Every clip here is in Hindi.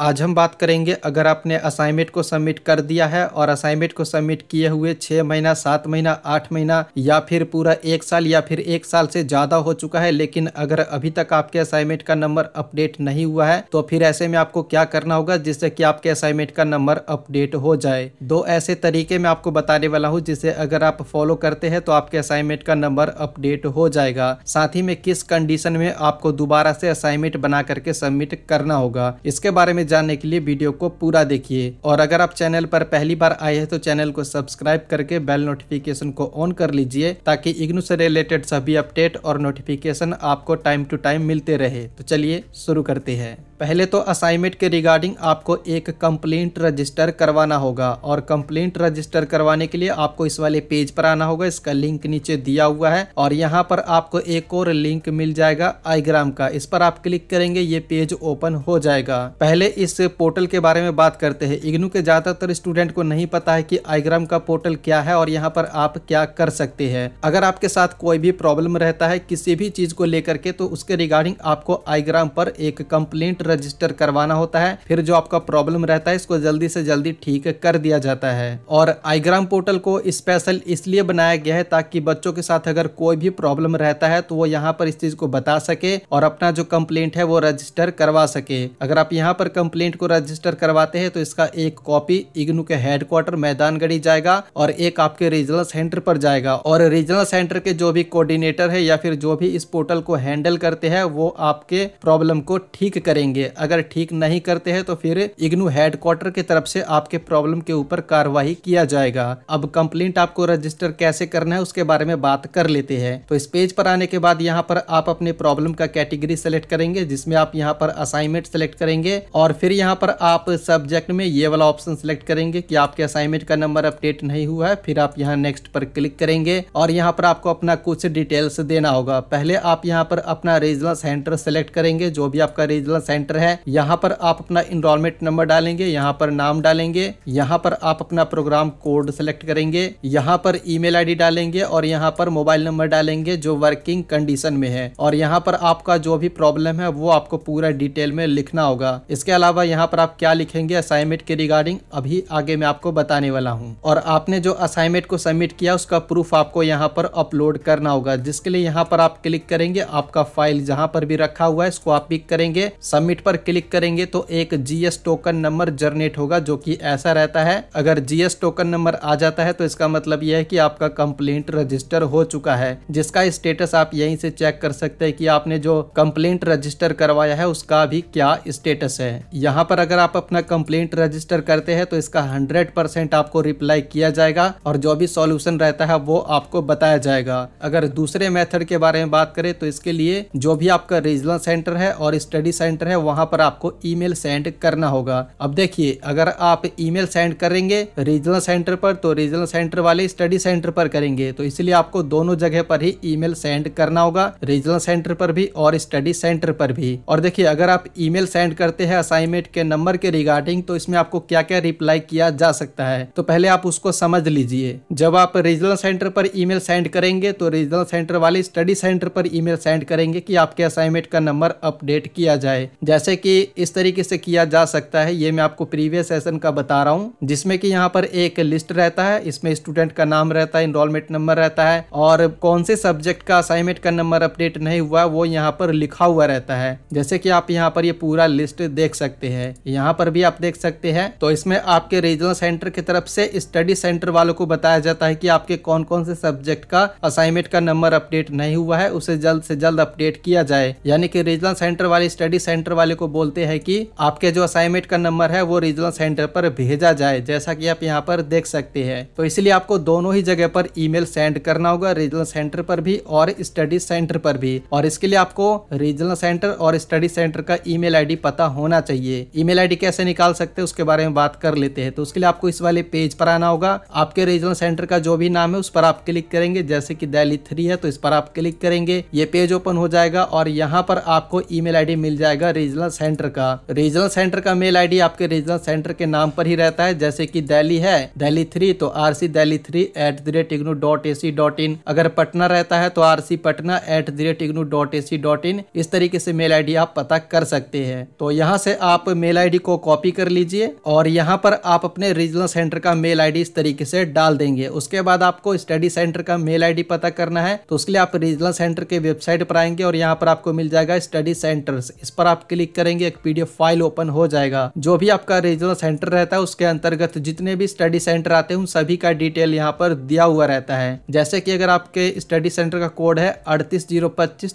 आज हम बात करेंगे अगर आपने असाइनमेंट को सबमिट कर दिया है और असाइनमेंट को सबमिट किए हुए छः महीना सात महीना आठ महीना या फिर पूरा एक साल या फिर एक साल से ज़्यादा हो चुका है लेकिन अगर अभी तक आपके असाइनमेंट का नंबर अपडेट नहीं हुआ है तो फिर ऐसे में आपको क्या करना होगा जिससे कि आपके असाइनमेंट का नंबर अपडेट हो जाए दो ऐसे तरीके मैं आपको बताने वाला हूँ जिसे अगर आप फॉलो करते हैं तो आपके असाइनमेंट का नंबर अपडेट हो जाएगा साथ ही में किस कंडीशन में आपको दोबारा से असाइनमेंट बना करके सबमिट करना होगा इसके बारे में जानने के लिए वीडियो को पूरा देखिए और अगर आप चैनल पर पहली बार आए हैं तो चैनल को सब्सक्राइब करके बेल नोटिफिकेशन को ऑन कर लीजिए ताकि इग्नू से रिलेटेड सभी अपडेट और नोटिफिकेशन आपको टाइम टू टाइम मिलते रहे तो चलिए शुरू करते हैं पहले तो असाइनमेंट के रिगार्डिंग आपको एक कंप्लेंट रजिस्टर करवाना होगा और कंप्लेंट रजिस्टर करवाने के लिए आपको इस वाले पेज पर आना होगा इसका लिंक नीचे दिया हुआ है और यहाँ पर आपको एक और लिंक मिल जाएगा आईग्राम का इस पर आप क्लिक करेंगे ये पेज ओपन हो जाएगा पहले इस पोर्टल के बारे में बात करते हैं इग्नू के ज़्यादातर स्टूडेंट को नहीं पता है की आईग्राम का पोर्टल क्या है और यहाँ पर आप क्या कर सकते हैं अगर आपके साथ कोई भी प्रॉब्लम रहता है किसी भी चीज़ को लेकर के तो उसके रिगार्डिंग आपको आईग्राम पर एक कंप्लेंट रजिस्टर करवाना होता है फिर जो आपका प्रॉब्लम रहता है इसको जल्दी से जल्दी ठीक कर दिया जाता है और आईग्राम पोर्टल को स्पेशल इसलिए बनाया गया है ताकि बच्चों के साथ अगर कोई भी प्रॉब्लम रहता है तो वो यहाँ पर इस चीज को बता सके और अपना जो कंप्लेंट है वो रजिस्टर करवा सके अगर आप यहाँ पर कंप्लेंट को रजिस्टर करवाते हैं तो इसका एक कॉपी इग्नू के हेडक्वार्टर मैदानगढ़ी जाएगा और एक आपके रीजनल सेंटर पर जाएगा और रीजनल सेंटर के जो भी कोऑर्डिनेटर है या फिर जो भी इस पोर्टल को हैंडल करते हैं वो आपके प्रॉब्लम को ठीक करेंगे करेंगे अगर ठीक नहीं करते हैं तो फिर इग्नू हेडक्वार्टर की तरफ से आपके प्रॉब्लम के ऊपर कार्रवाई किया जाएगा अब कंप्लेंट आपको रजिस्टर कैसे करना है उसके बारे में बात कर लेते हैं तो इस पेज पर आने के बाद यहाँ पर आप अपने प्रॉब्लम का कैटेगरी सेलेक्ट करेंगे जिसमें आप यहाँ पर असाइनमेंट सेलेक्ट करेंगे और फिर यहाँ पर आप सब्जेक्ट में ये वाला ऑप्शन सेलेक्ट करेंगे की आपके असाइनमेंट का नंबर अपडेट नहीं हुआ है फिर आप यहाँ नेक्स्ट पर क्लिक करेंगे और यहाँ पर आपको अपना कुछ डिटेल्स देना होगा पहले आप यहाँ पर अपना रीजनल सेंटर सेलेक्ट करेंगे जो भी आपका रीजनल सेंटर सेंटर है यहाँ पर आप अपना इनरोलमेंट नंबर डालेंगे यहाँ पर नाम डालेंगे यहाँ पर आप अपना प्रोग्राम कोड सेलेक्ट करेंगे यहाँ पर ईमेल आईडी डालेंगे और यहाँ पर मोबाइल नंबर डालेंगे जो वर्किंग कंडीशन में है और यहाँ पर आपका जो भी प्रॉब्लम है वो आपको पूरा डिटेल में लिखना होगा इसके अलावा यहाँ पर आप क्या लिखेंगे असाइनमेंट के रिगार्डिंग अभी आगे मैं आपको बताने वाला हूँ और आपने जो असाइनमेंट को सबमिट किया उसका प्रूफ आपको यहाँ पर अपलोड करना होगा जिसके लिए यहाँ पर आप क्लिक करेंगे आपका फाइल जहाँ पर भी रखा हुआ है इसको आप पिक करेंगे सबमिट सबमिट पर क्लिक करेंगे तो एक जीएस टोकन नंबर जनरेट होगा जो कि ऐसा रहता है अगर जीएस टोकन नंबर आ जाता है तो इसका मतलब यह है कि आपका कंप्लेंट रजिस्टर हो चुका है जिसका स्टेटस आप यहीं से चेक कर सकते हैं कि आपने जो कंप्लेंट रजिस्टर करवाया है उसका भी क्या स्टेटस है यहाँ पर अगर आप अपना कंप्लेंट रजिस्टर करते हैं तो इसका हंड्रेड आपको रिप्लाई किया जाएगा और जो भी सोल्यूशन रहता है वो आपको बताया जाएगा अगर दूसरे मेथड के बारे में बात करें तो इसके लिए जो भी आपका रीजनल सेंटर है और स्टडी सेंटर है वहाँ पर आपको ईमेल सेंड करना होगा अब देखिए अगर आप ईमेल सेंड करेंगे रीजनल सेंटर पर तो रीजनल सेंटर वाले स्टडी सेंटर पर करेंगे तो इसलिए आपको दोनों जगह पर ही ई सेंड करना होगा रीजनल सेंटर पर भी और स्टडी सेंटर पर भी और देखिए अगर आप ईमेल सेंड करते हैं असाइनमेंट के नंबर के रिगार्डिंग तो इसमें आपको क्या क्या रिप्लाई किया जा सकता है तो पहले आप उसको समझ लीजिए जब आप रीजनल सेंटर पर ईमेल सेंड करेंगे तो रीजनल सेंटर वाले स्टडी सेंटर पर ईमेल सेंड करेंगे कि आपके असाइनमेंट का नंबर अपडेट किया जाए जैसे जैसे कि इस तरीके से किया जा सकता है ये मैं आपको प्रीवियस सेशन का बता रहा हूँ जिसमें कि यहाँ पर एक लिस्ट रहता है इसमें स्टूडेंट का नाम रहता है इनरोलमेंट नंबर रहता है और कौन से सब्जेक्ट का असाइनमेंट का नंबर अपडेट नहीं हुआ वो यहाँ पर लिखा हुआ रहता है जैसे कि आप यहाँ पर ये पूरा लिस्ट देख सकते हैं यहाँ पर भी आप देख सकते हैं तो इसमें आपके रीजनल सेंटर की तरफ से स्टडी सेंटर वालों को बताया जाता है कि आपके कौन कौन से सब्जेक्ट का असाइनमेंट का नंबर अपडेट नहीं हुआ है उसे जल्द से जल्द अपडेट किया जाए यानी कि रीजनल सेंटर वाले स्टडी सेंटर वाले को बोलते हैं कि आपके जो असाइनमेंट का नंबर है वो रीजनल सेंटर पर भेजा जाए जैसा कि आप यहाँ पर देख सकते हैं तो इसलिए आपको दोनों ही जगह पर ईमेल सेंड करना होगा रीजनल सेंटर पर भी और स्टडी सेंटर पर भी और इसके लिए आपको रीजनल सेंटर और स्टडी सेंटर का ई मेल पता होना चाहिए ई मेल कैसे निकाल सकते हैं उसके बारे में बात कर लेते हैं तो उसके लिए आपको इस वाले पेज पर आना होगा आपके रीजनल सेंटर का जो भी नाम है उस पर आप क्लिक करेंगे जैसे कि दिल्ली थ्री है तो इस पर आप क्लिक करेंगे ये पेज ओपन हो जाएगा और यहाँ पर आपको ईमेल आईडी मिल जाएगा रीजनल सेंटर का रीजनल सेंटर का मेल आईडी आपके रीजनल सेंटर के नाम पर ही रहता है जैसे कि दिल्ली है दिल्ली थ्री तो R C Delhi three at the rate IGNOU dot A C dot in अगर पटना रहता है तो R C Patna at the rate IGNOU dot A C dot in इस तरीके से मेल आईडी आप पता कर सकते हैं तो यहाँ से आप मेल आईडी को कॉपी कर लीजिए और यहाँ पर आप अपने रीजनल सेंटर का मेल आईडी इस तरीके से डाल देंगे उसके बाद आपको स्टडी सेंटर का मेल आईडी पता करना है तो उसके लिए आप रीजनल सेंटर के वेबसाइट पर आएंगे और यहाँ पर आपको मिल जाएगा स्टडी सेंटर्स इस पर आप क्लिक क्लिक करेंगे एक पीडीएफ फाइल ओपन हो जाएगा जो भी आपका रीजनल सेंटर रहता है उसके अंतर्गत जितने भी स्टडी सेंटर आते हैं उन सभी का डिटेल यहाँ पर दिया हुआ रहता है जैसे कि अगर आपके स्टडी सेंटर का कोड है अड़तीस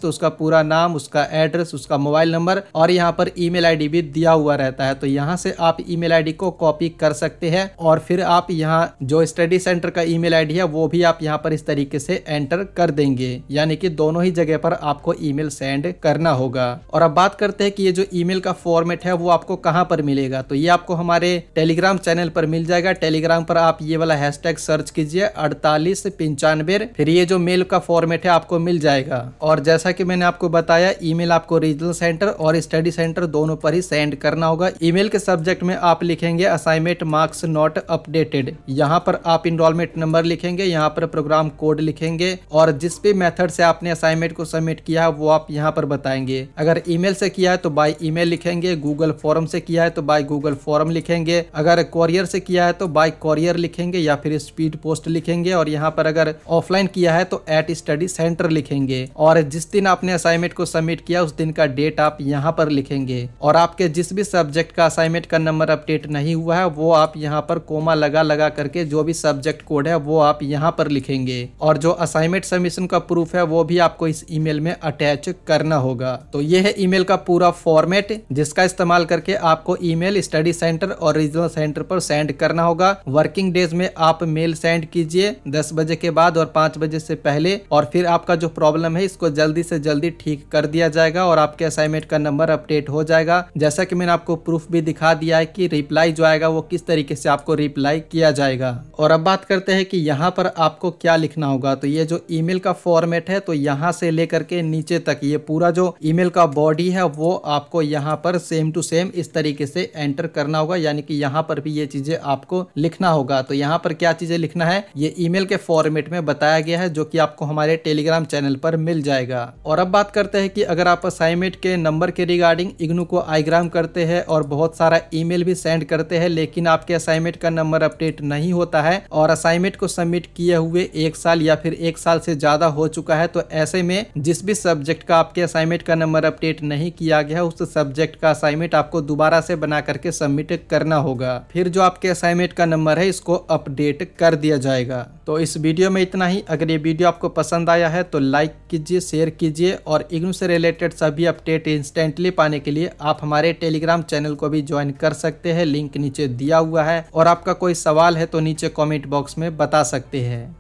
तो उसका पूरा नाम उसका एड्रेस उसका मोबाइल नंबर और यहाँ पर ई मेल भी दिया हुआ रहता है तो यहाँ से आप ई मेल को कॉपी कर सकते हैं और फिर आप यहाँ जो स्टडी सेंटर का ई मेल है वो भी आप यहाँ पर इस तरीके से एंटर कर देंगे यानी कि दोनों ही जगह पर आपको ईमेल सेंड करना होगा और अब बात करते हैं कि ये जो ईमेल का फॉर्मेट है वो आपको कहाँ पर मिलेगा तो ये आपको हमारे टेलीग्राम चैनल पर मिल जाएगा टेलीग्राम पर आप ये वाला हैशटैग सर्च कीजिए अड़तालीस पंचानवे फिर ये जो मेल का फॉर्मेट है आपको मिल जाएगा और जैसा कि मैंने आपको बताया ईमेल आपको रीजनल सेंटर और स्टडी सेंटर दोनों पर ही सेंड करना होगा ईमेल के सब्जेक्ट में आप लिखेंगे असाइनमेंट मार्क्स नॉट अपडेटेड यहाँ पर आप इनरोलमेंट नंबर लिखेंगे यहाँ पर प्रोग्राम कोड लिखेंगे और जिस भी मेथड से आपने असाइनमेंट को सबमिट किया वो आप यहाँ पर बताएंगे अगर ईमेल से किया है तो बाय ईमेल लिखेंगे गूगल फॉर्म से किया है तो बाय गूगल फॉर्म लिखेंगे अगर कॉरियर से किया है तो बाय कॉरियर लिखेंगे या फिर स्पीड पोस्ट लिखेंगे और यहाँ पर अगर ऑफलाइन किया है तो एट स्टडी सेंटर लिखेंगे और जिस दिन आपने असाइनमेंट को सबमिट किया उस दिन का डेट आप यहाँ पर लिखेंगे और आपके जिस भी सब्जेक्ट का असाइनमेंट का नंबर अपडेट नहीं हुआ है वो आप यहाँ पर कोमा लगा लगा करके जो भी सब्जेक्ट कोड है वो आप यहाँ पर लिखेंगे और जो असाइनमेंट सबमिशन का प्रूफ है वो भी आपको इस ईमेल में अटैच करना होगा तो ये है ईमेल का पूरा फॉर्म फॉर्मेट जिसका इस्तेमाल करके आपको ईमेल स्टडी सेंटर और रीजनल सेंटर पर सेंड करना होगा वर्किंग डेज में आप मेल सेंड कीजिए दस बजे के बाद और 5 बजे से पहले और फिर आपका जो प्रॉब्लम है इसको जल्दी से जल्दी ठीक कर दिया जाएगा और आपके असाइनमेंट का नंबर अपडेट हो जाएगा जैसा की मैंने आपको प्रूफ भी दिखा दिया है की रिप्लाई जो आएगा वो किस तरीके से आपको रिप्लाई किया जाएगा और अब बात करते हैं की यहाँ पर आपको क्या लिखना होगा तो ये जो ईमेल का फॉर्मेट है तो यहाँ से लेकर के नीचे तक ये पूरा जो ईमेल का बॉडी है वो आप आपको यहाँ पर सेम टू सेम इस तरीके से एंटर करना होगा यानी कि यहाँ पर भी ये चीज़ें आपको लिखना होगा तो यहाँ पर क्या चीज़ें लिखना है ये ईमेल के फॉर्मेट में बताया गया है जो कि आपको हमारे टेलीग्राम चैनल पर मिल जाएगा और अब बात करते हैं कि अगर आप असाइनमेंट के नंबर के रिगार्डिंग इग्नू को आईग्राम करते हैं और बहुत सारा ईमेल भी सेंड करते हैं लेकिन आपके असाइनमेंट का नंबर अपडेट नहीं होता है और असाइनमेंट को सबमिट किए हुए एक साल या फिर एक साल से ज़्यादा हो चुका है तो ऐसे में जिस भी सब्जेक्ट का आपके असाइनमेंट का नंबर अपडेट नहीं किया गया उस सब्जेक्ट का असाइनमेंट आपको दोबारा से बना करके सबमिट करना होगा फिर जो आपके असाइनमेंट का नंबर है इसको अपडेट कर दिया जाएगा तो इस वीडियो में इतना ही अगर ये वीडियो आपको पसंद आया है तो लाइक कीजिए शेयर कीजिए और इग्नू से रिलेटेड सभी अपडेट इंस्टेंटली पाने के लिए आप हमारे टेलीग्राम चैनल को भी ज्वाइन कर सकते हैं लिंक नीचे दिया हुआ है और आपका कोई सवाल है तो नीचे कॉमेंट बॉक्स में बता सकते हैं